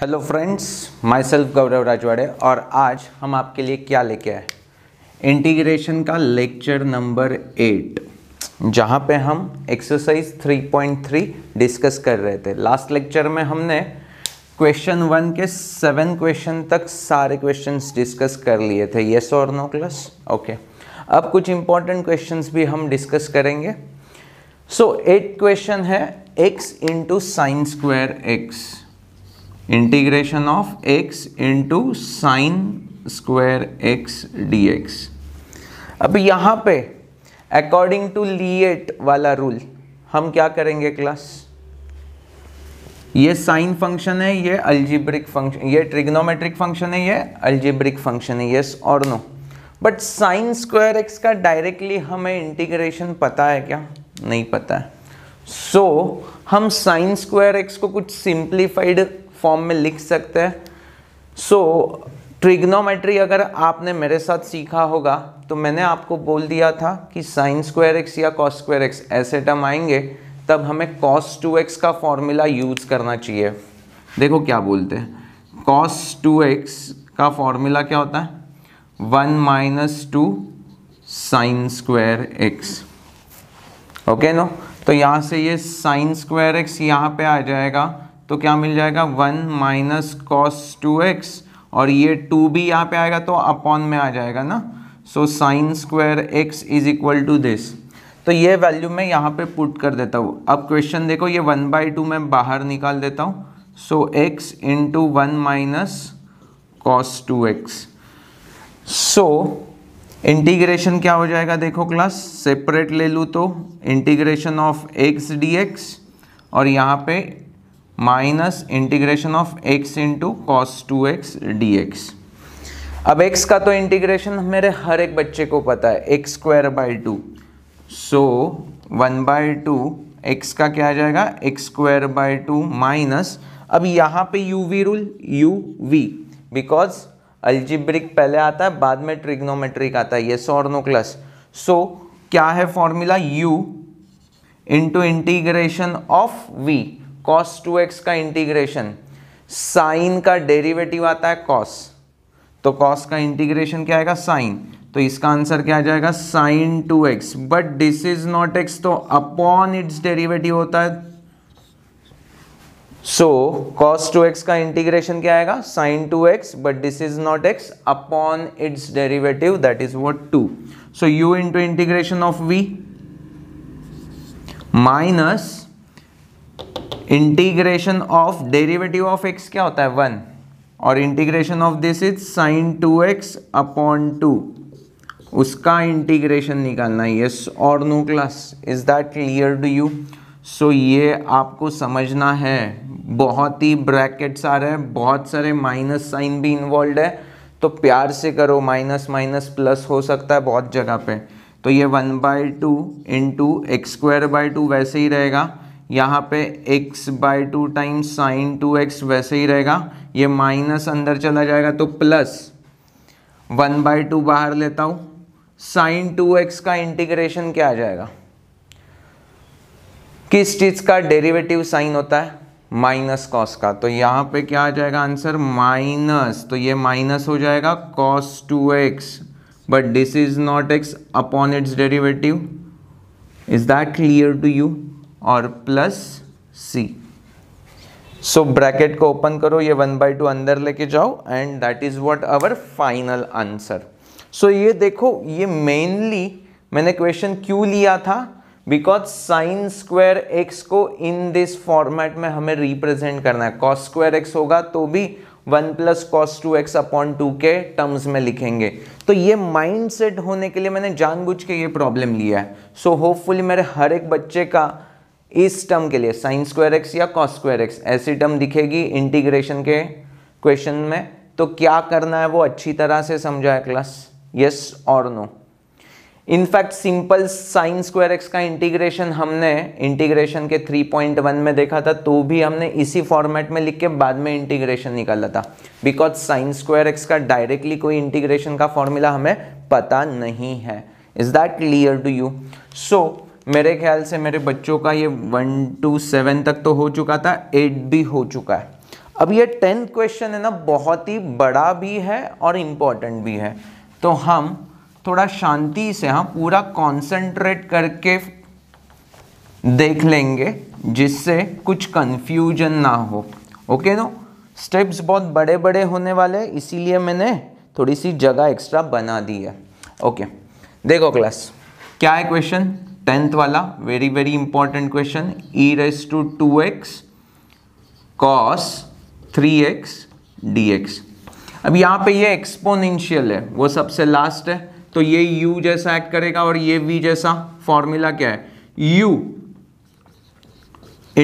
Hello friends myself Gaurav Rajwade और आज हम आपके लिए क्या लेके आए इंटीग्रेशन का लेक्चर नंबर एट जहाँ पे हम एक्सरसाइज 3.3 डिस्कस कर रहे थे लास्ट लेक्चर में हमने क्वेश्चन वन के सेवन क्वेश्चन तक सारे क्वेश्चंस डिस्कस कर लिए थे येस और नो क्लस ओके अब कुछ इंपॉर्टेंट क्वेश्चंस भी हम डिस्कस करेंगे सो एट क्वेश्चन है x into sine square x integration of x into sine square x d x अब यहाँ पे अकॉर्डिंग टू लीएट वाला रूल हम क्या करेंगे क्लास ये साइन फंक्शन है ये अल्जीब्रिक फंक्शन ये ट्रिग्नोमेट्रिक फंक्शन है ये अल्जीब्रिक फंक्शन है यस और no but sine square x का डायरेक्टली हमें इंटीग्रेशन पता है क्या नहीं पता है सो so, हम साइन स्क्वायर एक्स को कुछ सिंप्लीफाइड फॉर्म में लिख सकते हैं सो so, ट्रिग्नोमेट्री अगर आपने मेरे साथ सीखा होगा तो मैंने आपको बोल दिया था कि साइन स्क्वायर एक्स या कॉस स्क्वायर एक्स ऐसे टर्म आएंगे तब हमें कॉस टू एक्स का फॉर्मूला यूज़ करना चाहिए देखो क्या बोलते हैं कॉस टू एक्स का फॉर्मूला क्या होता है one minus two sine square x okay no तो यहाँ से ये साइन स्क्वायर एक्स यहाँ पे आ जाएगा तो क्या मिल जाएगा one minus cos two x और ये टू भी यहाँ पे आएगा तो अपॉन में आ जाएगा ना so sine square x is equal to this तो ये वैल्यू मैं यहाँ पे पुट कर देता हूँ अब क्वेश्चन देखो ये वन बाई टू मैं बाहर निकाल देता हूँ so x into one minus cos two x so integration क्या हो जाएगा देखो क्लास सेपरेट ले लूँ तो integration of x d x और यहाँ पे minus integration of x into cos two x d x अब एक्स का तो इंटीग्रेशन मेरे हर एक बच्चे को पता है x square by two so one by two x का क्या आ जाएगा x square by two minus अब यहाँ पे u v rule u v because algebraic पहले आता है बाद में ट्रिग्नोमेट्रिक आता है ये सोर्नो क्लस सो क्या है formula u into integration of v cos two x का इंटीग्रेशन साइन का डेरिवेटिव आता है कॉस तो कॉस का इंटीग्रेशन क्या आएगा साइन तो इसका आंसर क्या आ जाएगा sine two x but this is not x तो अपॉन इट्स डेरिवेटिव होता है सो कॉस टू एक्स का इंटीग्रेशन क्या आएगा sine two x but this is not x upon its derivative that is what two so u into integration of v minus integration of derivative of x क्या होता है one और integration of this is sine two x upon two उसका integration निकालना है yes और no class is that clear to you so ये आपको समझना है बहुत ही ब्रैकेट्स आ रहे हैं बहुत सारे माइनस साइन भी इन्वॉल्व है तो प्यार से करो माइनस माइनस प्लस हो सकता है बहुत जगह पे तो ये one by two into x square by two वैसे ही रहेगा यहाँ पे x by two times sine two x वैसे ही रहेगा ये माइनस अंदर चला जाएगा तो प्लस वन बाई टू बाहर लेता हूँ साइन टू एक्स का इंटीग्रेशन क्या आ जाएगा किस चीज़ का डेरिवेटिव साइन होता है माइनस कॉस का तो यहाँ पे क्या आ जाएगा आंसर माइनस तो ये माइनस हो जाएगा cos two x but this is not x upon its derivative is that clear to you और प्लस सी सो ब्रैकेट को ओपन करो ये वन बाई टू अंदर लेके जाओ and that is what our final answer so ये देखो ये मेनली मैंने क्वेश्चन क्यों लिया था बिकॉज साइन स्क्वायर एक्स को इन दिस फॉर्मेट में हमें रिप्रेजेंट करना है कॉस स्क्वायर एक्स होगा तो भी one plus cos two x upon two के टर्म्स में लिखेंगे तो ये माइंड सेट होने के लिए मैंने जानबूझ के ये प्रॉब्लम लिया है सो so, होपफुली मेरे हर एक बच्चे का इस टर्म के लिए साइन स्क्वायर एक्स या कॉस स्क्वायर एक्स ऐसी टर्म दिखेगी इंटीग्रेशन के क्वेश्चन में तो क्या करना है वो अच्छी तरह से समझाए क्लास यस और no in fact simple sine square x का इंटीग्रेशन हमने इंटीग्रेशन के 3.1 में देखा था तो भी हमने इसी फॉर्मेट में लिख के बाद में इंटीग्रेशन निकाला था बिकॉज साइन स्क्वायर एक्स का डायरेक्टली कोई इंटीग्रेशन का फॉर्मूला हमें पता नहीं है is that clear to you so मेरे ख्याल से मेरे बच्चों का ये वन टू सेवन तक तो हो चुका था एट भी हो चुका है अब ये टेंथ क्वेश्चन है ना बहुत ही बड़ा भी है और इम्पॉर्टेंट भी है तो हम थोड़ा शांति से हाँ पूरा कंसंट्रेट करके देख लेंगे जिससे कुछ कन्फ्यूजन ना हो ओके नो स्टेप्स बहुत बड़े बड़े होने वाले इसीलिए मैंने थोड़ी सी जगह एक्स्ट्रा बना दी है ओके देखो क्लास क्या है क्वेश्चन टेंथ वाला very very important question e raise to two x cos three x d x अब यहाँ पे ये एक्सपोनेंशियल है वो सबसे लास्ट है तो ये u जैसा एक्ट करेगा और ये v जैसा फॉर्मूला क्या है u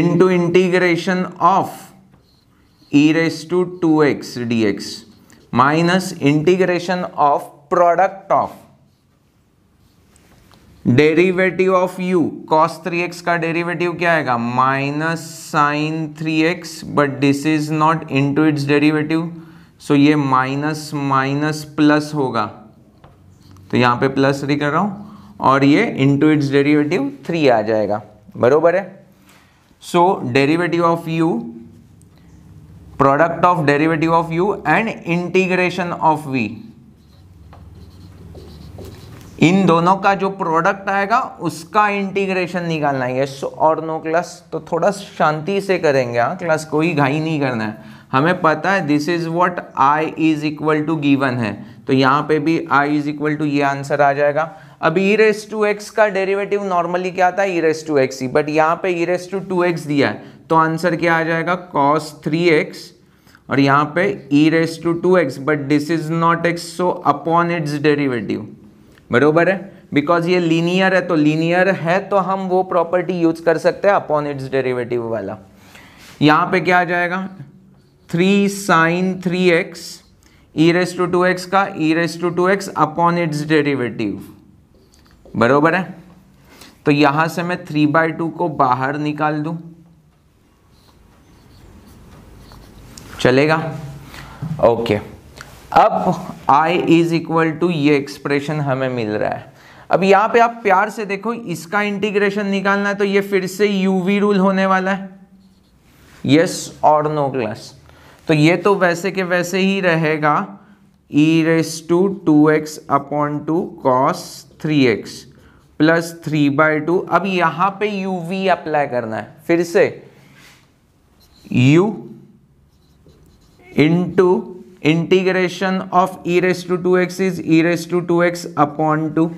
into integration of e raise to two x d x minus integration of product of derivative of u cos 3x का डेरिवेटिव क्या आएगा minus sine three x but this is not into its derivative so ये minus minus plus होगा तो यहाँ पे plus three कर रहा हूँ और ये इंटू इट्स डेरिवेटिव थ्री आ जाएगा बरोबर है so derivative of u product of derivative of u and integration of v इन दोनों का जो प्रोडक्ट आएगा उसका इंटीग्रेशन निकालना है यस और नो क्लस तो थोड़ा शांति से करेंगे हाँ क्लस कोई घाई नहीं करना है हमें पता है this is what I is equal to given है तो यहाँ पे भी आई इज इक्वल टू ये आंसर आ जाएगा अब ई रेस टू एक्स का डेरिवेटिव नॉर्मली क्या आता है ई रेस टू एक्स ही बट यहाँ पे e raise to two x दिया है तो आंसर क्या आ जाएगा कॉस थ्री एक्स और यहाँ पे e raise to two x but this is not x so upon its derivative बरोबर है बिकॉज ये लीनियर है तो लीनियर है तो हम वो प्रॉपर्टी यूज कर सकते हैं अपॉन इट्स डेरिवेटिव वाला यहाँ पे क्या आ जाएगा three sine three x e raise to two x का e raise to two x upon its derivative बरोबर है तो यहाँ से मैं थ्री बाई टू को बाहर निकाल दूँ चलेगा ओके okay. अब I इज इक्वल टू ये एक्सप्रेशन हमें मिल रहा है अब यहां पे आप प्यार से देखो इसका इंटीग्रेशन निकालना है तो ये फिर से वी रूल होने वाला है यस और नो क्लास तो ये तो वैसे के वैसे ही रहेगा e raise to two x upon two cos three x plus three by two अब यहां पे यू वी अप्लाई करना है फिर से u into integration of e raise to two x is e raise to two x upon two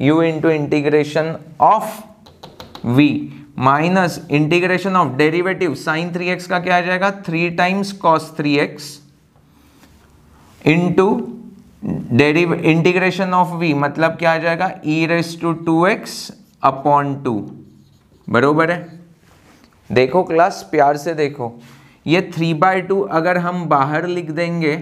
u into integration of v minus integration of derivative sine three x का क्या आ जाएगा three times cos three x into डेरिव integration of v मतलब क्या आ जाएगा e raise to two x upon two बरोबर है देखो क्लास प्यार से देखो ये थ्री बाय टू अगर हम बाहर लिख देंगे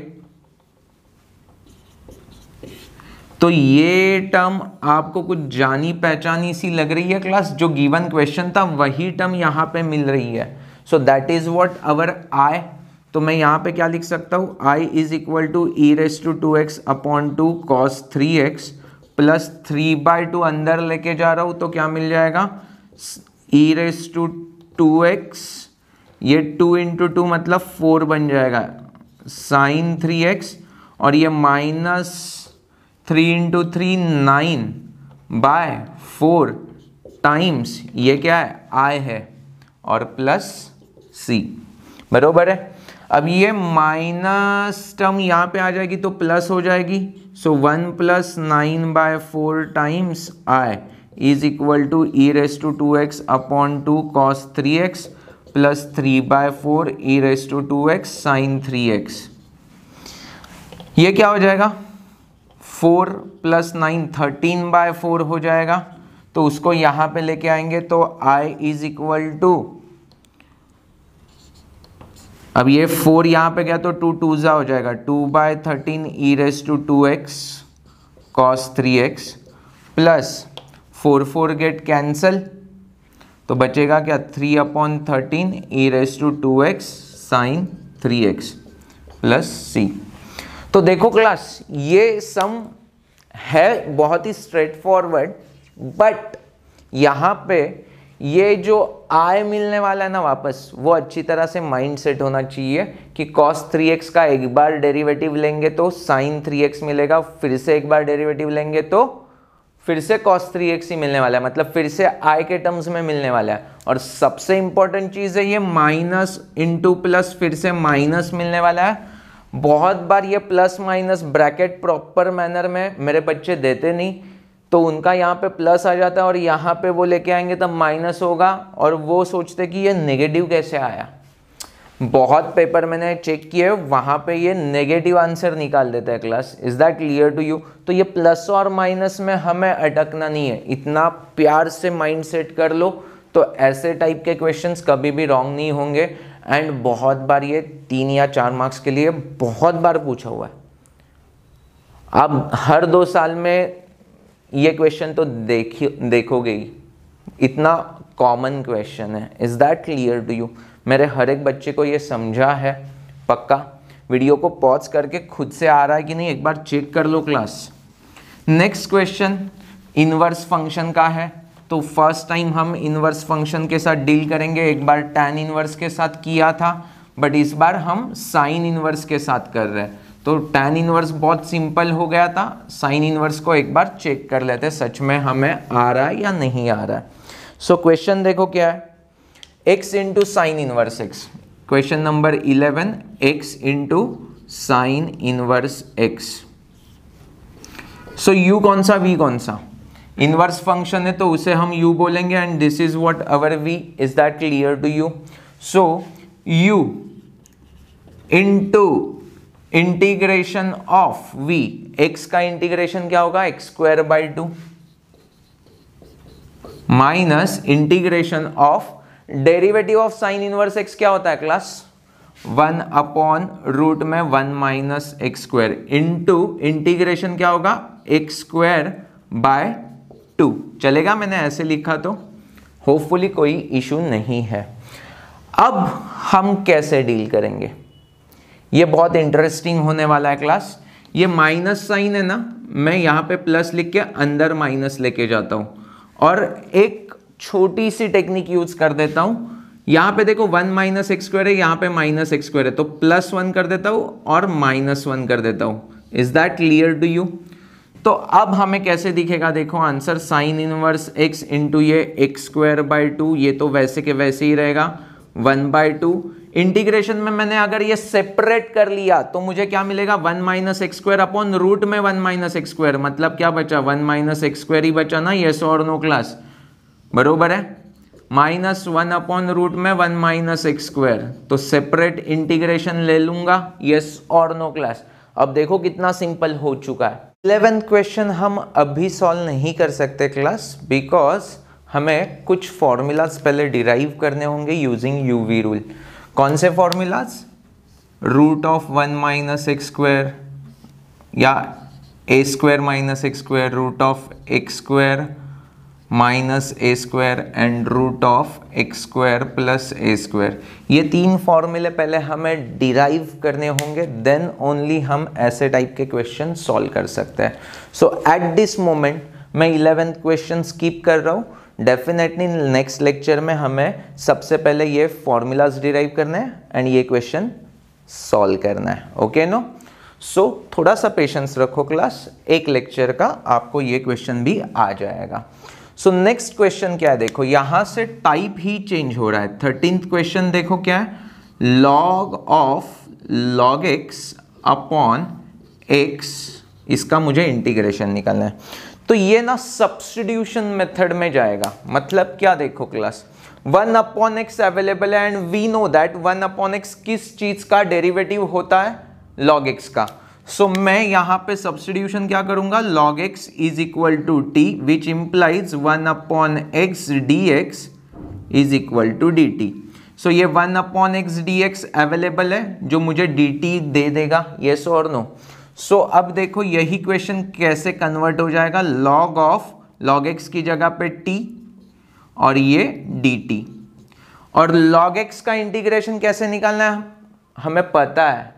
तो ये टर्म आपको कुछ जानी पहचानी सी लग रही है क्लास जो गिवन क्वेश्चन था वही टर्म यहाँ पे मिल रही है so that is what our I तो मैं यहाँ पे क्या लिख सकता हूं I is equal to e raise to two x upon two cos three x plus three by two अंदर लेके जा रहा हूं तो क्या मिल जाएगा e raise to two x ये टू इंटू टू मतलब फोर बन जाएगा साइन थ्री एक्स और ये minus three into three nine by four times ये क्या है आई है और प्लस सी बरोबर है अब ये माइनस टर्म यहाँ पे आ जाएगी तो प्लस हो जाएगी so one plus nine by four times I is equal to e raise to two x upon two cos three x plus three by four e raise to two x sine three x ये क्या हो जाएगा four plus nine thirteen by four हो जाएगा तो उसको यहां पे लेके आएंगे तो आई इज इक्वल टू अब ये फोर यहां पे गया तो टू टू ज़ा हो जाएगा two by thirteen e raise to two x cos three x plus four four get cancel तो बचेगा क्या three upon thirteen e raise to two x sine three x plus c तो देखो class ये सम है बहुत ही स्ट्रेट फॉरवर्ड बट यहाँ पे ये जो आय मिलने वाला है ना वापस वो अच्छी तरह से माइंड सेट होना चाहिए कि कॉस थ्री एक्स का एक बार डेरिवेटिव लेंगे तो साइन थ्री एक्स मिलेगा फिर से एक बार डेरिवेटिव लेंगे तो फिर से कॉस थ्री एक्स ही मिलने वाला है मतलब फिर से आई के टर्म्स में मिलने वाला है और सबसे इंपॉर्टेंट चीज़ है ये माइनस इंटू प्लस फिर से माइनस मिलने वाला है बहुत बार ये plus minus bracket proper manner में मेरे बच्चे देते नहीं तो उनका यहाँ पे प्लस आ जाता है और यहाँ पे वो लेके आएंगे तब माइनस होगा और वो सोचते कि ये नेगेटिव कैसे आया बहुत पेपर मैंने चेक किए वहाँ पे ये नेगेटिव आंसर निकाल देता है class is that clear to you तो ये प्लस और माइनस में हमें अटकना नहीं है इतना प्यार से माइंड सेट कर लो तो ऐसे टाइप के क्वेश्चंस कभी भी रॉन्ग नहीं होंगे एंड बहुत बार ये तीन या चार मार्क्स के लिए बहुत बार पूछा हुआ है आप हर दो साल में ये क्वेश्चन तो देखी देखोगे ही इतना कॉमन क्वेश्चन है is that clear to you मेरे हर एक बच्चे को ये समझा है पक्का वीडियो को पॉज करके खुद से आ रहा है कि नहीं एक बार चेक कर लो class next question inverse function का है तो फर्स्ट टाइम हम इनवर्स फंक्शन के साथ डील करेंगे एक बार टैन इनवर्स के साथ किया था बट इस बार हम साइन इनवर्स के साथ कर रहे हैं तो टैन इनवर्स बहुत सिंपल हो गया था साइन इनवर्स को एक बार चेक कर लेते सच में हमें आ रहा है या नहीं आ रहा है सो so, क्वेश्चन देखो क्या है x into sine inverse x question number eleven x into sine inverse x so u कौन सा वी कौन सा इनवर्स फंक्शन है तो उसे हम यू बोलेंगे and this is what our v is that clear to you so u into integration of v x का इंटीग्रेशन क्या होगा x square by two minus integration of derivative of sine inverse x क्या होता है class one upon root में one minus x square into integration क्या होगा x square by to चलेगा मैंने ऐसे लिखा तो होपफुली कोई इशू नहीं है अब हम कैसे डील करेंगे ये बहुत इंटरेस्टिंग होने वाला है क्लास ये माइनस साइन है ना मैं यहाँ पे प्लस लिख के अंदर माइनस लेके जाता हूं और एक छोटी सी टेक्निक यूज कर देता हूं यहां पे देखो वन माइनस एक्स स्क्वायर है यहां पे माइनस एक्स स्क्वायर है तो प्लस वन कर देता हूं और माइनस वन कर देता हूं is that clear to you तो अब हमें कैसे दिखेगा देखो answer sine inverse x into ये एक्स स्क्वायर बाय टू ये तो वैसे के वैसे ही रहेगा वन बाई टू इंटीग्रेशन में मैंने अगर ये सेपरेट कर लिया तो मुझे क्या मिलेगा one minus x square upon root में वन माइनस एक्स स्क्वायर मतलब क्या बचा वन माइनस एक्स स्क्वायर ही बचा ना ये सो और नो क्लास बरोबर है माइनस वन अपॉन रूट में वन माइनस एक्स स्क्वायर तो सेपरेट इंटीग्रेशन ले लूंगा यस और नो क्लास अब देखो कितना सिंपल हो चुका है इलेवेंथ क्वेश्चन हम अभी सॉल्व नहीं कर सकते क्लास बिकॉज हमें कुछ फॉर्मूलाज पहले डिराइव करने होंगे यूजिंग यूवी रूल कौन से formulas root of one minus x square या a square minus x square root of x square minus a square and root of x square plus a square ये तीन फॉर्मूले पहले हमें डिराइव करने होंगे देन ओनली हम ऐसे टाइप के क्वेश्चन सॉल्व कर सकते हैं सो एट दिस मोमेंट मैं इलेवेंथ क्वेश्चन स्कीप कर रहा हूँ डेफिनेटली नेक्स्ट लेक्चर में हमें सबसे पहले ये फॉर्मूलाज डिराइव करना है एंड ये क्वेश्चन सॉल्व करना है ओके नो सो थोड़ा सा पेशेंस रखो क्लास एक लेक्चर का आपको ये क्वेश्चन भी आ जाएगा सो नेक्स्ट क्वेश्चन क्या है देखो यहां से टाइप ही चेंज हो रहा है थर्टींथ क्वेश्चन देखो क्या है log of log x upon x इसका मुझे इंटीग्रेशन निकालना है तो ये ना सब्सटीट्यूशन मेथड में जाएगा मतलब क्या देखो class one upon x available है and we know that one upon x किस चीज का डेरिवेटिव होता है लॉग एक्स का सो so, मैं यहाँ पे सब्सटीट्यूशन क्या करूंगा log x is equal to t which implies one upon x d x is equal to d t so ये one upon x d x available है जो मुझे डी टी दे देगा येस और नो सो अब देखो यही क्वेश्चन कैसे कन्वर्ट हो जाएगा log ऑफ log x की जगह पे t और ये डी टी और log x का इंटीग्रेशन कैसे निकालना है हमें पता है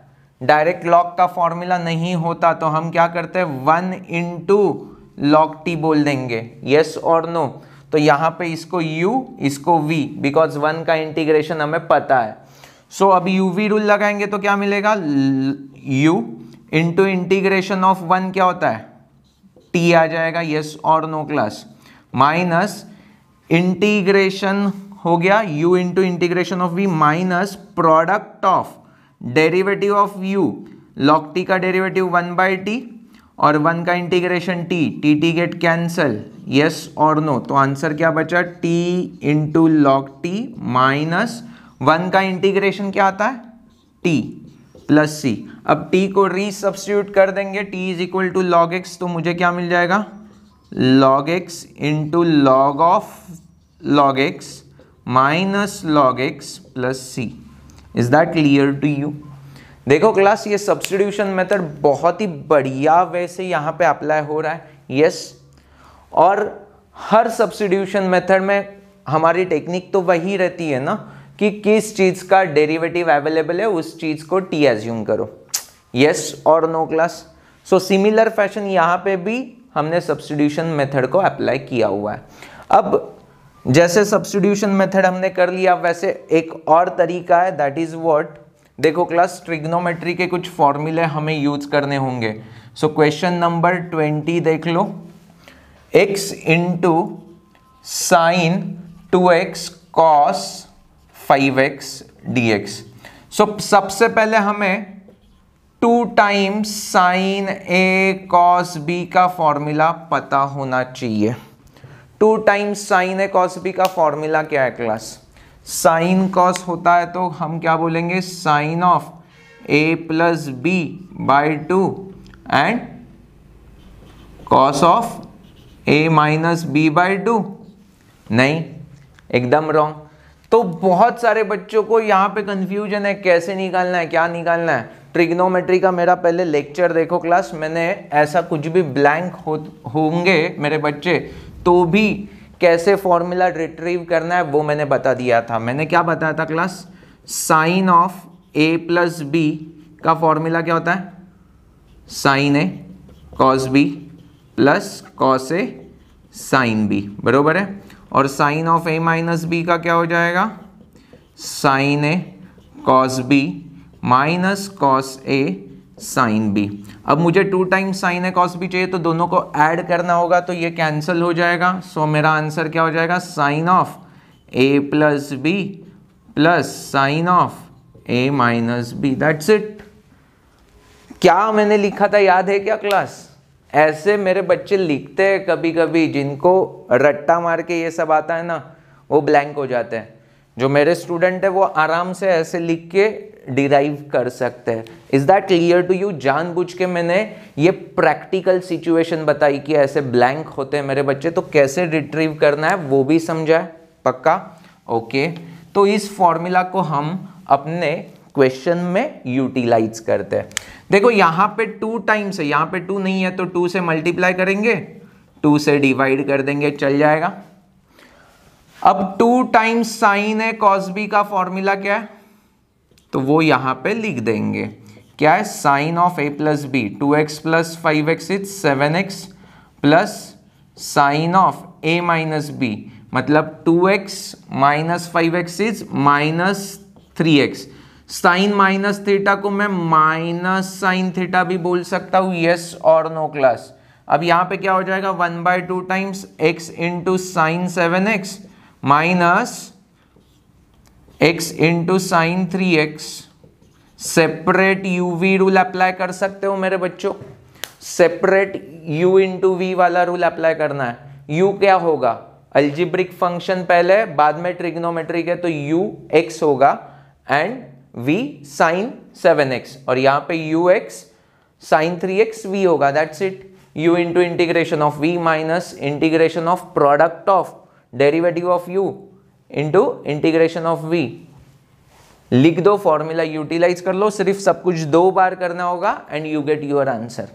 डायरेक्ट लॉग का फॉर्मूला नहीं होता तो हम क्या करते हैं one into log t बोल देंगे यस और नो तो यहाँ पे इसको u इसको v बिकॉज वन का इंटीग्रेशन हमें पता है सो so, अब यू वी रूल लगाएंगे तो क्या मिलेगा u into integration of one क्या होता है t आ जाएगा यस और नो क्लास माइनस इंटीग्रेशन हो गया u into integration of v minus product of derivative of u log t का डेरिवेटिव वन बाई टी और वन का integration t t t get cancel yes और no तो answer क्या बचा t into log t minus one का integration क्या आता है टी प्लस सी अब टी को री सब्सटीट्यूट कर देंगे t is equal to log x तो मुझे क्या मिल जाएगा log x into log of log x minus log x plus c is that clear to you देखो क्लास ये सब्सटीट्यूशन मेथड बहुत ही बढ़िया वे से यहाँ पे अप्लाई हो रहा है यस yes. और हर सब्सटीट्यूशन मेथड में हमारी टेक्निक तो वही रहती है ना कि किस चीज़ का डेरिवेटिव अवेलेबल है उस चीज़ को टी एज्यूम करो यस yes और no class so similar fashion यहाँ पे भी हमने सब्सटीट्यूशन मेथड को अप्लाई किया हुआ है अब जैसे सब्सटीट्यूशन मेथड हमने कर लिया वैसे एक और तरीका है दैट इज व्हाट देखो क्लास ट्रिग्नोमेट्री के कुछ फॉर्मूले हमें यूज करने होंगे सो क्वेश्चन नंबर ट्वेंटी देख लो x into sine two x cos five x d x so सबसे पहले हमें two times sine a cos b का फॉर्मूला पता होना चाहिए टू टाइम्स साइन है कॉस बी का फॉर्मूला क्या है क्लास साइन कॉस होता है तो हम क्या बोलेंगे sine of a plus b by two and cos of a minus b by two नहीं एकदम रॉन्ग तो बहुत सारे बच्चों को यहाँ पे कंफ्यूजन है कैसे निकालना है क्या निकालना है ट्रिग्नोमेट्री का मेरा पहले लेक्चर देखो क्लास मैंने ऐसा कुछ भी ब्लैंक हो होंगे मेरे बच्चे तो भी कैसे फॉर्मूला रिट्रीव करना है वो मैंने बता दिया था मैंने क्या बताया था class sine of a plus b का फॉर्मूला क्या होता है sine a cos b plus cos a sine b बरोबर है और sine of a minus b का क्या हो जाएगा sine a cos b minus cos a sine b अब मुझे टू टाइम साइन है कॉस बी चाहिए तो दोनों को ऐड करना होगा तो ये कैंसिल हो जाएगा सो so, मेरा आंसर क्या हो जाएगा sine of a plus b plus sine of a minus b that's it क्या मैंने लिखा था याद है क्या क्लास ऐसे मेरे बच्चे लिखते हैं कभी कभी जिनको रट्टा मार के ये सब आता है ना वो ब्लैंक हो जाते हैं जो मेरे स्टूडेंट है वो आराम से ऐसे लिख के डिराइव कर सकते हैं is that clear to you जानबूझ के मैंने ये प्रैक्टिकल सिचुएशन बताई कि ऐसे ब्लैंक होते हैं मेरे बच्चे तो कैसे रिट्रीव करना है वो भी समझा पक्का ओके okay. तो इस फॉर्मूला को हम अपने क्वेश्चन में यूटिलाइज करते हैं देखो यहाँ पे टू टाइम्स है यहाँ पे टू नहीं है तो टू से मल्टीप्लाई करेंगे टू से डिवाइड कर देंगे चल जाएगा अब टू टाइम्स साइन है कॉस बी का फॉर्मूला क्या है तो वो यहाँ पे लिख देंगे क्या है sine of a plus b two x plus five x is seven x plus sine of a minus b मतलब two x minus five x is minus three x sine minus theta को मैं minus sine theta भी बोल सकता हूँ yes और no class अब यहाँ पे क्या हो जाएगा one by two times x into sine seven x minus x into sine three x separate u v rule apply कर सकते हो मेरे बच्चों सेपरेट u इंटू वी वाला रूल अप्लाई करना है u क्या होगा अल्जिब्रिक फंक्शन पहले बाद में ट्रिग्नोमेट्रिक है तो u x होगा and v sine seven x और यहाँ पे u x sine three x v होगा that's it u into integration of v minus integration of product of derivative of u into integration of v लिख दो formula utilise कर लो सिर्फ सब कुछ दो बार करना होगा and you get your answer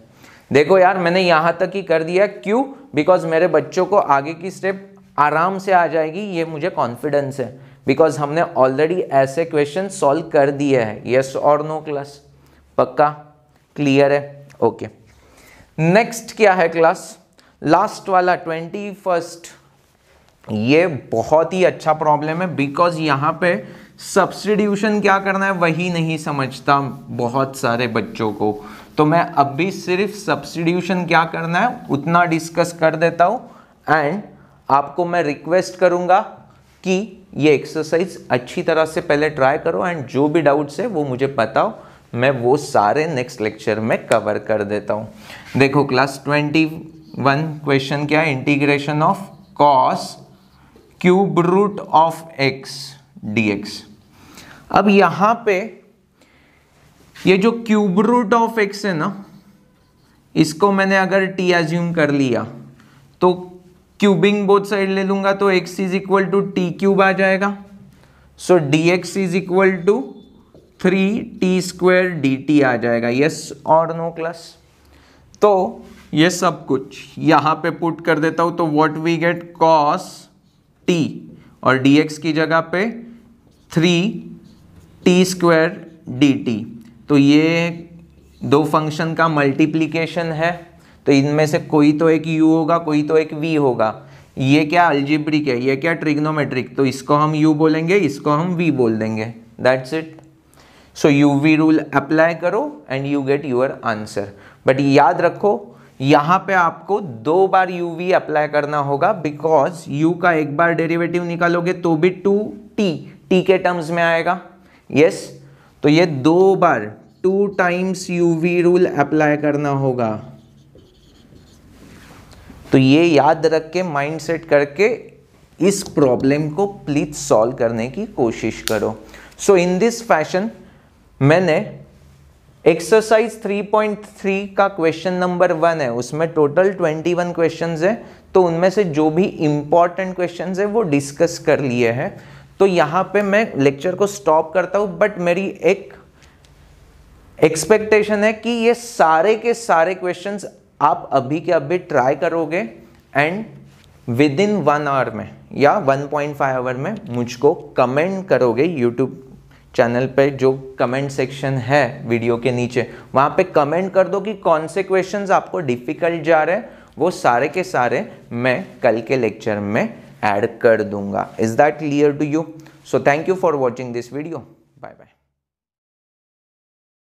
देखो यार मैंने यहां तक ही कर दिया क्यों बिकॉज मेरे बच्चों को आगे की स्टेप आराम से आ जाएगी ये मुझे कॉन्फिडेंस है बिकॉज हमने ऑलरेडी ऐसे क्वेश्चन सॉल्व कर दिए हैं यस और नो क्लास पक्का क्लियर है ओके okay. नेक्स्ट क्या है क्लास लास्ट वाला ट्वेंटी फर्स्ट ये बहुत ही अच्छा प्रॉब्लम है बिकॉज यहाँ पे सब्सटीट्यूशन क्या करना है वही नहीं समझता बहुत सारे बच्चों को तो मैं अभी सिर्फ सब्सटीट्यूशन क्या करना है उतना डिस्कस कर देता हूँ एंड आपको मैं रिक्वेस्ट करूँगा कि ये एक्सरसाइज अच्छी तरह से पहले ट्राई करो एंड जो भी डाउट्स है वो मुझे बताओ मैं वो सारे नेक्स्ट लेक्चर में कवर कर देता हूँ देखो क्लास ट्वेंटी वन क्वेश्चन क्या है integration of cos cube root of x d x अब यहाँ पे ये जो क्यूब रूट ऑफ एक्स है ना इसको मैंने अगर टी एज्यूम कर लिया तो क्यूबिंग बोथ साइड ले लूंगा तो x is equal to t cube आ जाएगा so d x is equal to three t square d t आ जाएगा यस और नो क्लस तो ये सब कुछ यहाँ पे पुट कर देता हूँ तो what we get cos t और डी एक्स की जगह पे three t square d t तो ये दो फंक्शन का मल्टीप्लीकेशन है तो इनमें से कोई तो एक u होगा कोई तो एक v होगा ये क्या अल्जिब्रिक है ये क्या ट्रिग्नोमेट्रिक तो इसको हम u बोलेंगे इसको हम v बोल देंगे that's it so u v rule apply करो and you get your answer but याद रखो यहाँ पे आपको दो बार यू वी अप्लाई करना होगा बिकॉज यू का एक बार डेरिवेटिव निकालोगे तो भी टू टी टी के टर्म्स में आएगा यस yes? तो ये दो बार two times u v rule apply करना होगा तो ये याद रख के माइंड सेट करके इस प्रॉब्लम को प्लीज सॉल्व करने की कोशिश करो सो इन दिस फैशन मैंने एक्सरसाइज 3.3 का क्वेश्चन नंबर वन है उसमें टोटल 21 क्वेश्चंस है तो उनमें से जो भी इंपॉर्टेंट क्वेश्चंस है वो डिस्कस कर लिए हैं तो यहाँ पे मैं लेक्चर को स्टॉप करता हूँ बट मेरी एक एक्सपेक्टेशन है कि ये सारे के सारे क्वेश्चंस आप अभी के अभी ट्राई करोगे and within one hour में या 1.5 आवर में मुझको कमेंट करोगे यूट्यूब चैनल पे जो कमेंट सेक्शन है वीडियो के नीचे वहाँ पे कमेंट कर दो कि कौन से क्वेश्चन आपको डिफ़िकल्ट जा रहे हैं वो सारे के सारे मैं कल के लेक्चर में ऐड कर दूंगा is that clear to you so thank you for watching this video bye bye